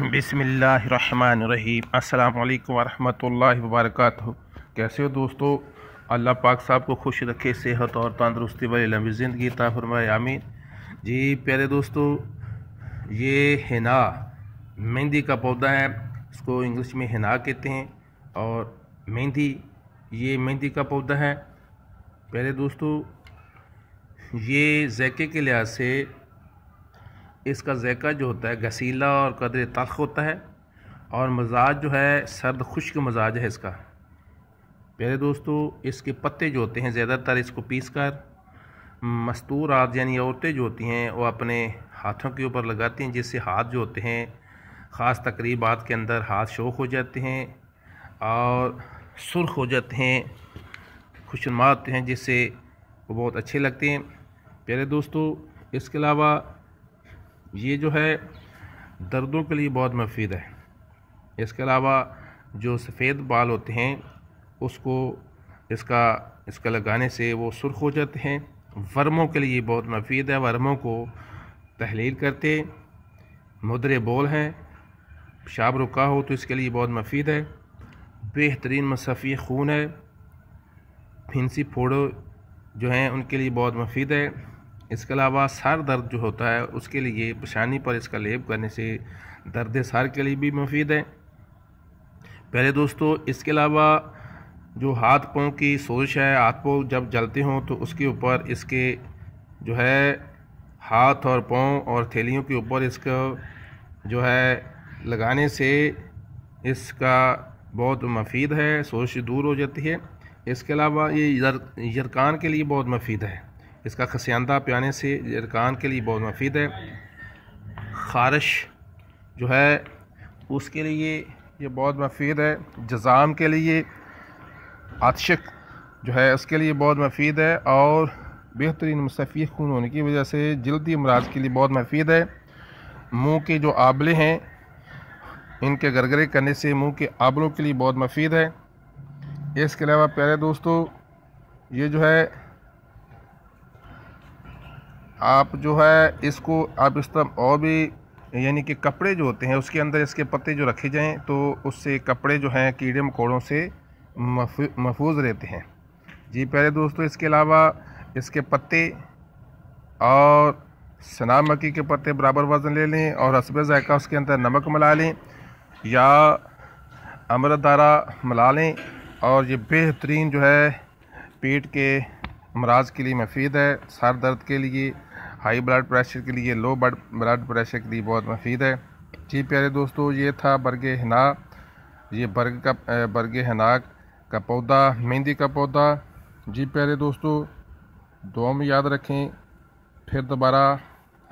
बिसमीम अल्लाम वरहमल वबरक कैसे हो दोस्तों अल्लाह पाक साहब को खुश रखे सेहत और तंदरुस्ती वाली लंबी ज़िंदगी ताफरमाए आमीन जी प्यारे दोस्तों ये हिना मेहंदी का पौधा है इसको इंग्लिश में हिना कहते हैं और मेहंदी ये मेहंदी का पौधा है प्यारे दोस्तों ये जैके के लिहाज से इसका जैक़ा जो होता है घसीला और कदर तख होता है और मजाज जो है सर्द खुश्क मजाज है इसका प्यारे दोस्तों इसके पत्ते जो होते हैं ज़्यादातर इसको पीस कर मस्तूर आज यानी औरतें जो होती हैं वो अपने हाथों के ऊपर लगाती हैं जिससे हाथ जो होते हैं ख़ास तकरीबात के अंदर हाथ शोक हो जाते हैं और सुर्ख हो जाते हैं खुशनुमा होते हैं जिससे वो बहुत अच्छे लगते हैं प्यारे दोस्तों इसके अलावा ये जो है दर्दों के लिए बहुत मुफीद है इसके अलावा जो सफ़ेद बाल होते हैं उसको इसका इसका लगाने से वो सुर्ख हो जाते हैं वर्मों के लिए बहुत मुफीद है वर्मों को तहलील करते मुद्रे बोल हैं पेशाब रुका हो तो इसके लिए बहुत मुफीद है बेहतरीन मसफ़ी खून है फिंसी फोड़ो जो हैं उनके लिए बहुत मुफीद है इसके अलावा सर दर्द जो होता है उसके लिए पेशानी पर इसका लेप करने से दर्द सर के लिए भी मुफीद है पहले दोस्तों इसके अलावा जो हाथ पाँव की सोच है हाथ पाँव जब जलते हों तो उसके ऊपर इसके जो है हाथ और पाँव और थैलियों के ऊपर इसका जो है लगाने से इसका बहुत मफीद है सोच दूर हो जाती है इसके अलावा ये यरकान के लिए बहुत मफीद है इसका खसियांदा पियाने से जरकान के लिए बहुत मुफीद है खारश जो है उसके लिए ये बहुत मुफीद है जज़ाम के लिए आतशक जो है उसके लिए बहुत मुफीद है और बेहतरीन मुस्तफ़ी खून होने की वजह से जल्दी अमराज के लिए बहुत मुफीद है मुंह के जो आबले हैं इनके गरगरे करने से मुंह के आबलों के लिए बहुत मुफीद है इसके अलावा प्यारे दोस्तों ये जो है आप जो है इसको आप इस तरह और भी यानी कि कपड़े जो होते हैं उसके अंदर इसके पत्ते जो रखे जाएं तो उससे कपड़े जो हैं कीड़े मकोड़ों से महफूज रहते हैं जी पहले दोस्तों इसके अलावा इसके पत्ते और सना मक्की के पत्ते बराबर वज़न ले लें और हसब ज़ायका उसके अंदर नमक मिला लें या अमृत दारा मिला लें और ये बेहतरीन जो है पेट के अमराज के लिए मफीद है सर दर्द के लिए हाई ब्लड प्रेशर के लिए लो ब्लड प्रेशर के लिए बहुत मफीद है जी प्यारे दोस्तों ये था बरग हना ये बर्ग का बरग हनाक का पौधा मेहंदी का पौधा जी प्यारे दोस्तों दो में याद रखें फिर दोबारा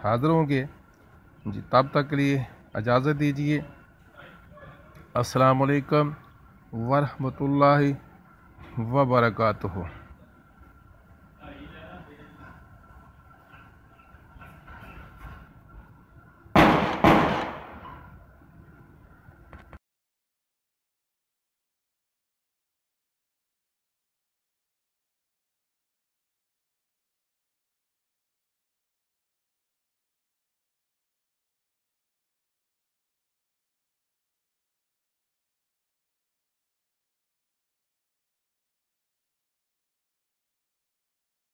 हाज़िर होंगे जी तब तक के लिए इजाज़त दीजिए असलकम वरहमल वबरकू